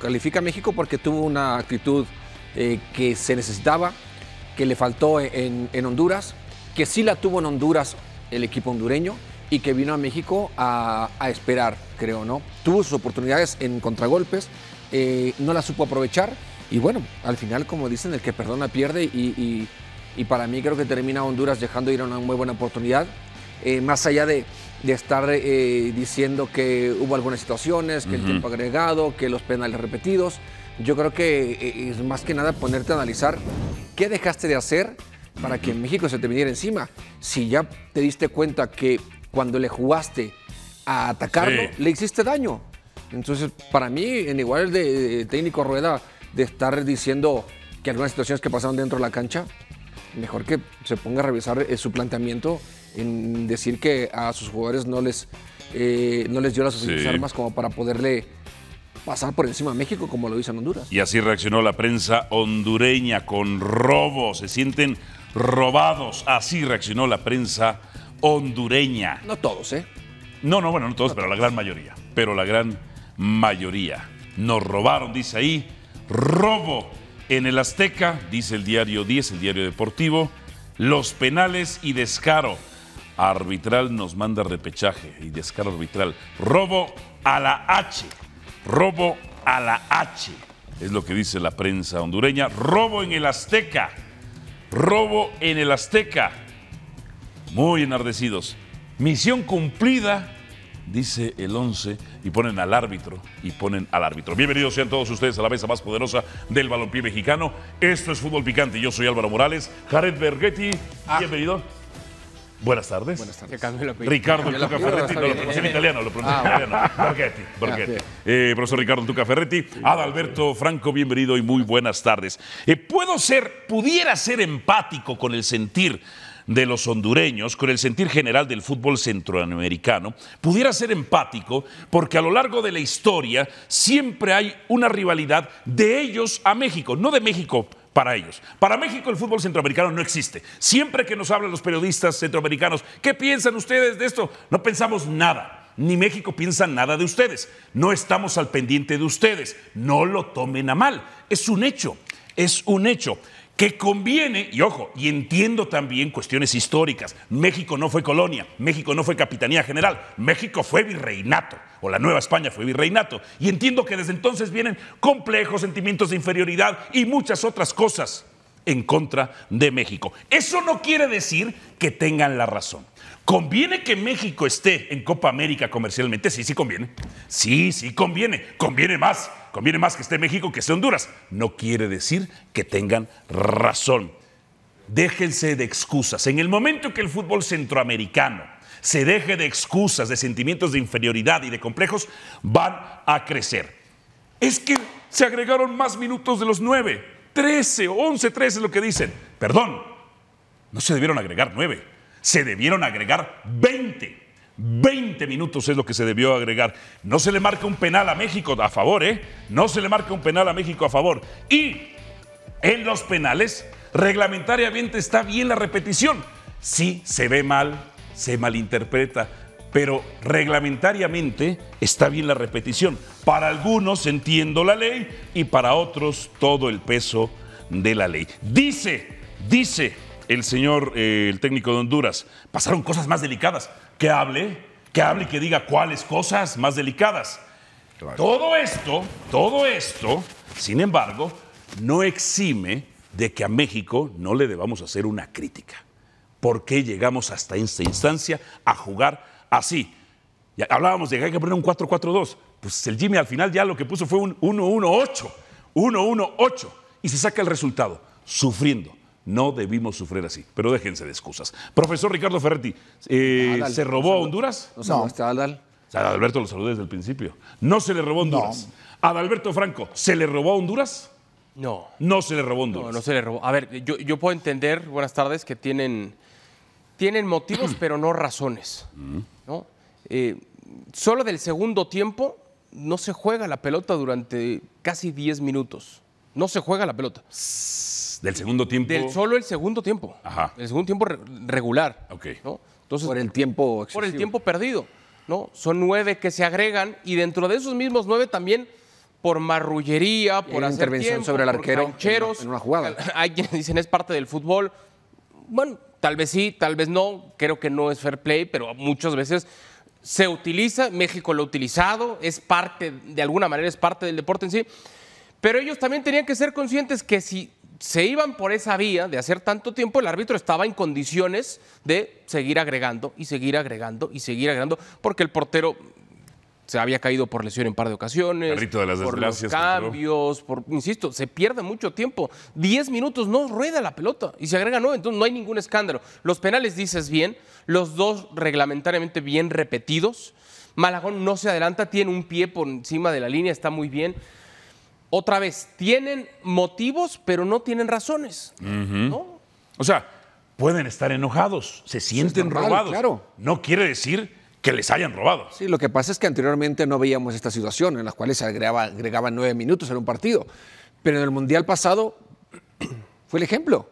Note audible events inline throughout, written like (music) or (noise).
Califica a México porque tuvo una actitud eh, que se necesitaba, que le faltó en, Honduras, que sí la tuvo en Honduras el equipo hondureño y que vino a México a, esperar, creo, ¿no? Tuvo sus oportunidades en contragolpes, eh, no las supo aprovechar y bueno, al final, como dicen, el que perdona pierde y, para mí creo que termina Honduras dejando ir a una muy buena oportunidad, eh, más allá de de estar eh, diciendo que hubo algunas situaciones, que el tiempo agregado, que los penales repetidos. Yo creo que eh, es más que nada ponerte a analizar qué dejaste de hacer para que México se te viniera encima. Si ya te diste cuenta que cuando le jugaste a atacarlo, le hiciste daño. Entonces, para mí, en igual de, técnico Rueda, de estar diciendo que algunas situaciones que pasaron dentro de la cancha, mejor que se ponga a revisar eh, su planteamiento en decir que a sus jugadores no les, eh, no les dio las armas como para poderle pasar por encima a México como lo hizo Honduras. Y así reaccionó la prensa hondureña con robo, se sienten robados, así reaccionó la prensa hondureña. No todos, ¿eh? No, no, bueno, no todos, pero la gran mayoría, pero la gran mayoría. Nos robaron, dice ahí, robo en el Azteca, dice el diario 10, el diario deportivo, los penales y descaro arbitral nos manda repechaje y descaro arbitral. Robo a la H. Robo a la H. Es lo que dice la prensa hondureña. Robo en el Azteca. Robo en el Azteca. Muy enardecidos. Misión cumplida, dice el 11, y ponen al árbitro, y ponen al árbitro. Bienvenidos sean todos ustedes a la mesa más poderosa del balompié mexicano. Esto es Fútbol Picante. Yo soy Álvaro Morales, Jared Bergetti. Ah. Bienvenido. Buenas tardes. tardes. Ricardo Tuca Ferretti. No, lo pronuncié en italiano, lo pronuncié en ah, italiano. Borghetti. Borghetti. Ah, eh, profesor Ricardo Tuca Ferretti. Adalberto Franco, bienvenido y muy buenas tardes. Eh, puedo ser, pudiera ser empático con el sentir de los hondureños, con el sentir general del fútbol centroamericano, pudiera ser empático porque a lo largo de la historia siempre hay una rivalidad de ellos a México, no de México para ellos. Para México el fútbol centroamericano no existe. Siempre que nos hablan los periodistas centroamericanos, ¿qué piensan ustedes de esto? No pensamos nada. Ni México piensa nada de ustedes. No estamos al pendiente de ustedes. No lo tomen a mal. Es un hecho. Es un hecho que conviene, y ojo, y entiendo también cuestiones históricas, México no fue colonia, México no fue capitanía general, México fue virreinato, o la Nueva España fue virreinato, y entiendo que desde entonces vienen complejos, sentimientos de inferioridad y muchas otras cosas en contra de México. Eso no quiere decir que tengan la razón. ¿Conviene que México esté en Copa América comercialmente? Sí, sí conviene. Sí, sí conviene. Conviene más. Conviene más que esté México que esté Honduras. No quiere decir que tengan razón. Déjense de excusas. En el momento que el fútbol centroamericano se deje de excusas, de sentimientos de inferioridad y de complejos, van a crecer. Es que se agregaron más minutos de los nueve 13, 11, 13 es lo que dicen. Perdón, no se debieron agregar 9, se debieron agregar 20. 20 minutos es lo que se debió agregar. No se le marca un penal a México a favor, ¿eh? No se le marca un penal a México a favor. Y en los penales, reglamentariamente está bien la repetición. si se ve mal, se malinterpreta, pero reglamentariamente está bien la repetición. Para algunos entiendo la ley y para otros todo el peso de la ley. Dice, dice el señor, eh, el técnico de Honduras, pasaron cosas más delicadas. Que hable, que hable y que diga cuáles cosas más delicadas. Todo esto, todo esto, sin embargo, no exime de que a México no le debamos hacer una crítica. ¿Por qué llegamos hasta esta instancia a jugar? así. hablábamos de que hay que poner un 4-4-2. Pues el Jimmy al final ya lo que puso fue un 1-1-8. 1-1-8. Y se saca el resultado, sufriendo. No debimos sufrir así, pero déjense de excusas. Profesor Ricardo Ferretti, eh, ah, ¿se robó a Honduras? No, está Adal. Adalberto lo saludé desde el principio. No se le robó a Honduras. A Adalberto Franco, ¿se le robó a Honduras? No. No se le robó a Honduras. No, no se le robó. A ver, yo, puedo entender, buenas tardes, que tienen, tienen motivos, (clears throat) pero no razones. Mm. Eh, solo del segundo tiempo no se juega la pelota durante casi 10 minutos. No se juega la pelota. ¿Del segundo tiempo? solo el segundo tiempo. Ajá. El segundo tiempo regular. Ok. Entonces, por el tiempo Por el tiempo perdido. Son nueve que se agregan y dentro de esos mismos nueve también por marrullería, por intervención sobre el arquero por en una jugada. (laughs) Hay quienes dicen es parte del fútbol, bueno, tal vez sí, tal vez no, creo que no es fair play, pero muchas veces se utiliza, México lo ha utilizado, es parte, de alguna manera es parte del deporte en sí, pero ellos también tenían que ser conscientes que si se iban por esa vía de hacer tanto tiempo, el árbitro estaba en condiciones de seguir agregando y seguir agregando y seguir agregando, porque el portero se había caído por lesión en par de ocasiones, por los cambios, por, insisto, se pierde mucho tiempo. Diez minutos no rueda la pelota y se agrega nueve, entonces no hay ningún escándalo. Los penales, dices bien, los dos reglamentariamente bien repetidos. Malagón no se adelanta, tiene un pie por encima de la línea, está muy bien. Otra vez, tienen motivos, pero no tienen razones. O sea, pueden estar enojados, se sienten robados. Claro. No quiere decir que les hayan robado. Sí, lo que pasa es que anteriormente no veíamos esta situación en la cual se agregaba, agregaban nueve minutos en un partido. Pero en el Mundial pasado (clears throat) fue el ejemplo,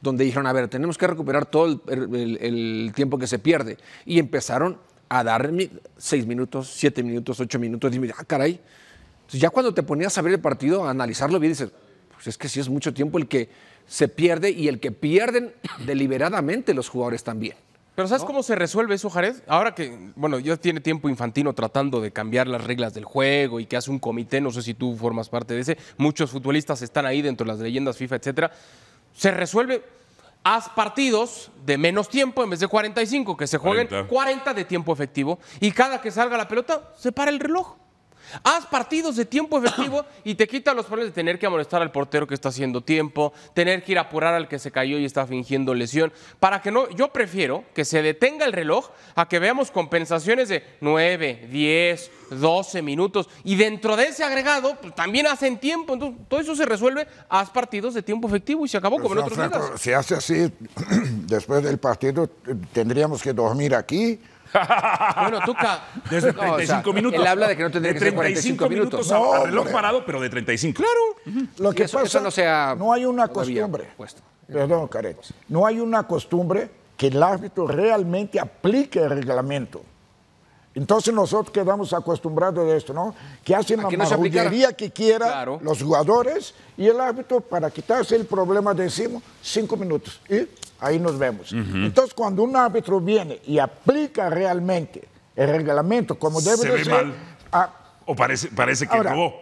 donde dijeron, a ver, tenemos que recuperar todo el, tiempo que se pierde. Y empezaron a dar seis minutos, siete minutos, ocho minutos. Y mira, ah, caray. Entonces, ya cuando te ponías a ver el partido, a analizarlo bien, dices, pues es que si es mucho tiempo el que se pierde y el que pierden (clears throat) deliberadamente los jugadores también. Pero ¿sabes cómo se resuelve eso, Jared? Ahora que, bueno, ya tiene tiempo Infantino tratando de cambiar las reglas del juego y que hace un comité, no sé si tú formas parte de ese, muchos futbolistas están ahí dentro de las leyendas FIFA, etcétera. Se resuelve, haz partidos de menos tiempo en vez de 45, que se jueguen 40 de tiempo efectivo y cada que salga la pelota se para el reloj. Haz partidos de tiempo efectivo y te quita los problemas de tener que amonestar al portero que está haciendo tiempo, tener que ir a apurar al que se cayó y está fingiendo lesión. Para que no, yo prefiero que se detenga el reloj a que veamos compensaciones de 9, 10, 12 minutos y dentro de ese agregado pues, también hacen tiempo. Entonces, todo eso se resuelve, haz partidos de tiempo efectivo y se acabó como en otros Si hace así, (clears throat) después del partido tendríamos que dormir aquí bueno, Tuca. Desde 35 minutos. Él habla de que no tendría que ser 45 minutos. no, a, reloj parado, pero de 35. Claro. Lo que pasa eso no, no hay una costumbre. Perdón, Caret. No hay una costumbre que el árbitro realmente aplique el reglamento. Entonces nosotros quedamos acostumbrados de esto, ¿no? Que hacen la mayoría que quiera los jugadores y el árbitro para quitarse el problema decimos cinco minutos. Y Ahí nos vemos. Entonces, cuando un árbitro viene y aplica realmente el reglamento como debe ser, ah, o parece, parece que robó.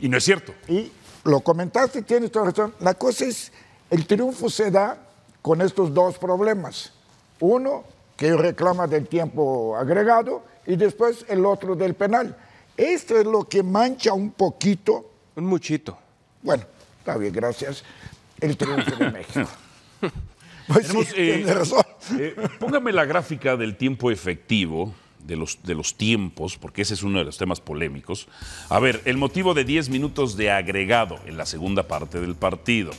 Y no es cierto. Y lo comentaste, y tienes toda razón. La cosa es, el triunfo se da con estos dos problemas. Uno, que reclama del tiempo agregado, y después el otro del penal. Esto es lo que mancha un poquito. Un muchito. Bueno, está bien, gracias. El triunfo de (laughs) México. Pues eh, eh, póngame la gráfica del tiempo efectivo. De los, de los tiempos, porque ese es uno de los temas polémicos. A ver, el motivo de 10 minutos de agregado en la segunda parte del partido.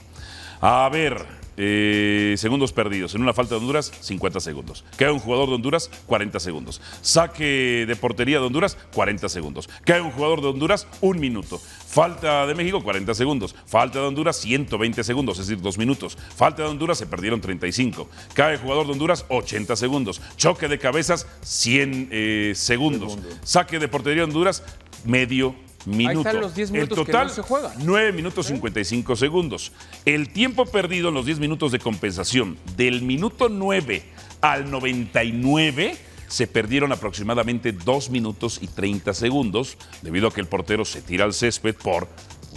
A ver, eh, segundos perdidos. En una falta de Honduras, 50 segundos. Cae un jugador de Honduras, 40 segundos. Saque de portería de Honduras, 40 segundos. Cae un jugador de Honduras, un minuto. Falta de México, 40 segundos. Falta de Honduras, 120 segundos, es decir, dos minutos. Falta de Honduras, se perdieron 35. Cae jugador de Honduras, 80 segundos. Choque de cabezas, 100 eh, segundos. Saque de portería de Honduras, medio minutos están los 10 minutos el total, que se juegan. 9 ¿Eh? minutos 55 segundos. El tiempo perdido en los 10 minutos de compensación, del minuto 9 al 99, se perdieron aproximadamente 2 minutos y 30 segundos, debido a que el portero se tira al césped por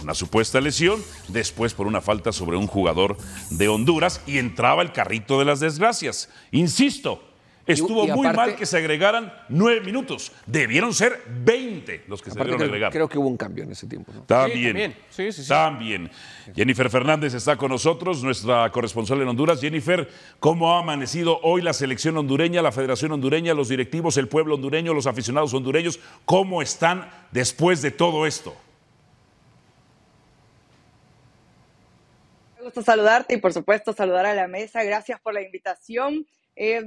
una supuesta lesión, después por una falta sobre un jugador de Honduras y entraba el carrito de las desgracias. Insisto, Estuvo muy mal que se agregaran nueve minutos. Debieron ser veinte los que se debieron agregar. Creo que hubo un cambio en ese tiempo. También. también. Jennifer Fernández está con nosotros, nuestra corresponsal en Honduras. Jennifer, ¿cómo ha amanecido hoy la selección hondureña, la Federación Hondureña, los directivos, el pueblo hondureño, los aficionados hondureños? ¿Cómo están después de todo esto? Me gusta saludarte y por supuesto saludar a la mesa. Gracias por la invitación. Eh,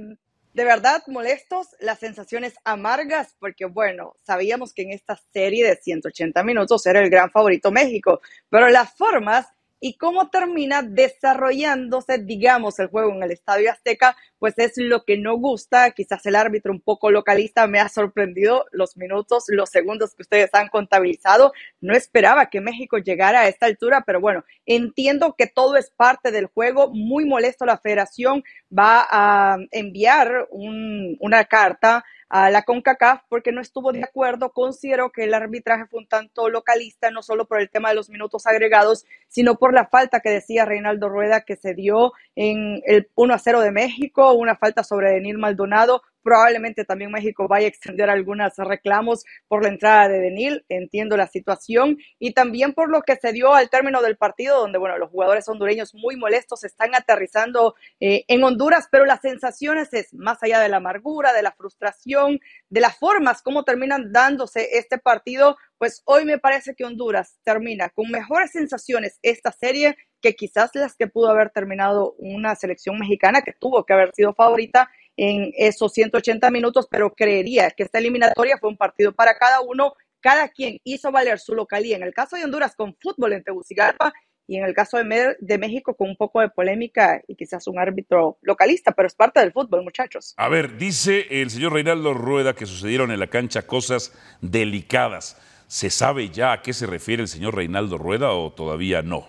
de verdad molestos, las sensaciones amargas, porque bueno, sabíamos que en esta serie de 180 minutos era el gran favorito México, pero las formas y cómo termina desarrollándose, digamos, el juego en el Estadio Azteca, pues es lo que no gusta. Quizás el árbitro un poco localista me ha sorprendido los minutos, los segundos que ustedes han contabilizado. No esperaba que México llegara a esta altura, pero bueno, entiendo que todo es parte del juego. Muy molesto la federación va a enviar una carta a la CONCACAF porque no estuvo de acuerdo. considero que el arbitraje fue un tanto localista, no solo por el tema de los minutos agregados, sino por la falta que decía Reinaldo Rueda que se dio en el 1 a 0 de México, una falta sobre Denil Maldonado, Probablemente también México vaya a extender algunos reclamos por la entrada de Denil, entiendo la situación, y también por lo que se dio al término del partido, donde, bueno, los jugadores hondureños muy molestos están aterrizando eh, en Honduras, pero las sensaciones es, más allá de la amargura, de la frustración, de las formas, como terminan dándose este partido, pues hoy me parece que Honduras termina con mejores sensaciones esta serie que quizás las que pudo haber terminado una selección mexicana que tuvo que haber sido favorita en esos 180 minutos, pero creería que esta eliminatoria fue un partido para cada uno. Cada quien hizo valer su localía. En el caso de Honduras, con fútbol en Tegucigalpa, y en el caso de, de, México con un poco de polémica y quizás un árbitro localista, pero es parte del fútbol, muchachos. A ver, dice el señor Reinaldo Rueda que sucedieron en la cancha cosas delicadas. ¿Se sabe ya a qué se refiere el señor Reinaldo Rueda o todavía no?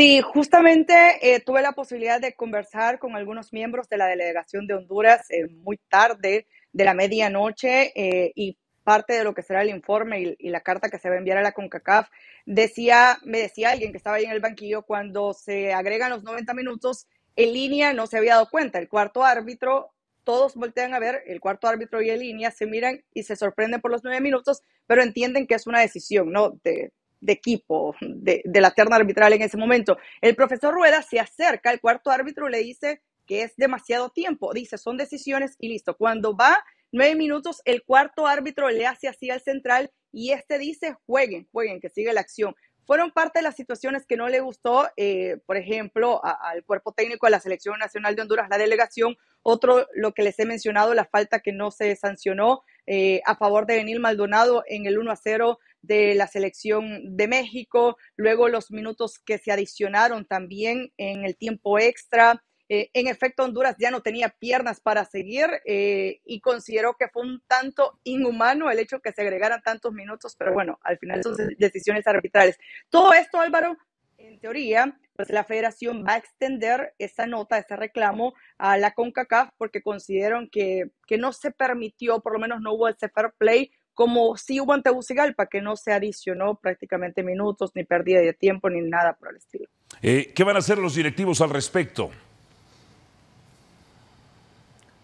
Sí, justamente eh, tuve la posibilidad de conversar con algunos miembros de la delegación de Honduras eh, muy tarde, de la medianoche, eh, y parte de lo que será el informe y, la carta que se va a enviar a la CONCACAF, decía, me decía alguien que estaba ahí en el banquillo, cuando se agregan los 90 minutos, en línea no se había dado cuenta, el cuarto árbitro, todos voltean a ver, el cuarto árbitro y en línea se miran y se sorprenden por los nueve minutos, pero entienden que es una decisión, ¿no? De, de equipo, de, la terna arbitral en ese momento. El profesor Rueda se acerca al cuarto árbitro le dice que es demasiado tiempo. Dice, son decisiones y listo. Cuando va nueve minutos, el cuarto árbitro le hace así al central y este dice, jueguen, jueguen, que sigue la acción. Fueron parte de las situaciones que no le gustó, eh, por ejemplo, al cuerpo técnico de la Selección Nacional de Honduras, la delegación. Otro, lo que les he mencionado, la falta que no se sancionó eh, a favor de Benil Maldonado en el 1 a 0 de la selección de México, luego los minutos que se adicionaron también en el tiempo extra. Eh, en efecto, Honduras ya no tenía piernas para seguir eh, y consideró que fue un tanto inhumano el hecho que se agregaran tantos minutos, pero bueno, al final son decisiones arbitrales. Todo esto, Álvaro, en teoría, pues la federación va a extender esa nota, ese reclamo a la CONCACAF porque consideraron que, que no se permitió, por lo menos no hubo ese fair play como si hubo ante para que no se adicionó prácticamente minutos, ni pérdida de tiempo, ni nada por el estilo. Eh, ¿Qué van a hacer los directivos al respecto?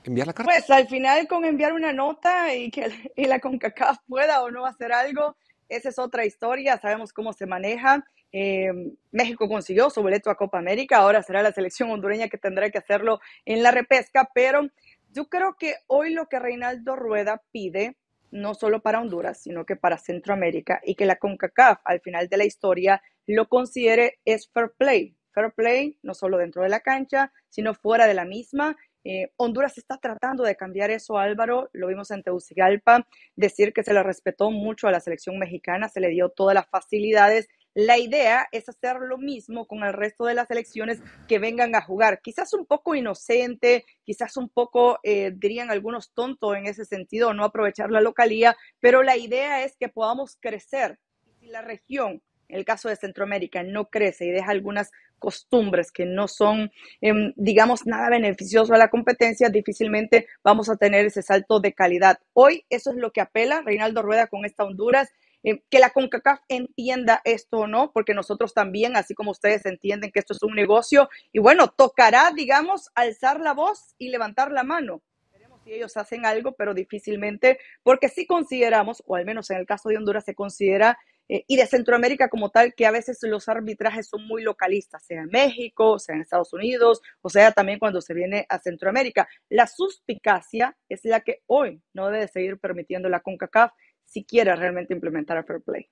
enviar la carta? Pues al final con enviar una nota y que (laughs) la CONCACAF pueda o no hacer algo, esa es otra historia, sabemos cómo se maneja. Eh, México consiguió su boleto a Copa América, ahora será la selección hondureña que tendrá que hacerlo en la repesca, pero yo creo que hoy lo que Reinaldo Rueda pide no solo para Honduras, sino que para Centroamérica y que la CONCACAF al final de la historia lo considere es fair play. Fair play no solo dentro de la cancha, sino fuera de la misma. Eh, Honduras está tratando de cambiar eso, Álvaro. Lo vimos en Tegucigalpa, decir que se le respetó mucho a la selección mexicana, se le dio todas las facilidades la idea es hacer lo mismo con el resto de las elecciones que vengan a jugar. Quizás un poco inocente, quizás un poco, eh, dirían algunos, tontos en ese sentido, no aprovechar la localía, pero la idea es que podamos crecer. si la región en el caso de Centroamérica, no crece y deja algunas costumbres que no son, em, digamos, nada beneficioso a la competencia, difícilmente vamos a tener ese salto de calidad. Hoy eso es lo que apela Reinaldo Rueda con esta Honduras Em, que la CONCACAF entienda esto o no, porque nosotros también, así como ustedes entienden que esto es un negocio, y bueno, tocará, digamos, alzar la voz y levantar la mano. Veremos si ellos hacen algo, pero difícilmente, porque sí consideramos, o al menos en el caso de Honduras se considera eh, y de Centroamérica como tal, que a veces los arbitrajes son muy localistas, sea en México, sea en Estados Unidos, o sea también cuando se viene a Centroamérica. La suspicacia es la que hoy no debe seguir permitiendo la CONCACAF si quieres realmente implementar a Fair Play.